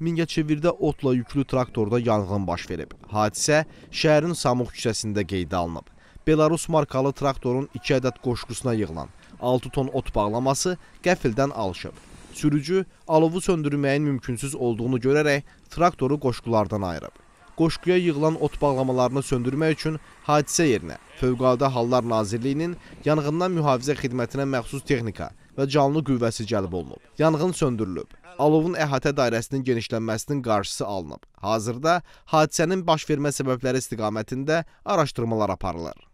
Mingəçevirdə otla yüklü traktorda yanğın baş verib. Hadisə şəhərin Samux küçəsində qeydə alınıb. Belarus markalı traktorun 2 ədəd qoşqusuna yığılan 6 ton ot bağlaması qəfildən alışıb. Sürücü alovu söndürməyin mümkünsüz olduğunu görərək traktoru qoşqulardan ayırıb qoşquya yığılan ot bağlamalarını söndürmək üçün hadisə yerinə Fövqəladə Hallar Nazirliyinin yanğından mühafizə xidmətinə məxsus texnika və canlı qüvvəsi cəlb olunub. Yanğın söndürülüb. Alovun əhatə dairəsinin genişlənməsinin qarşısı alınıb. Hazırda hadisənin baş vermə səbəbləri istiqamətində araşdırmalar aparılır.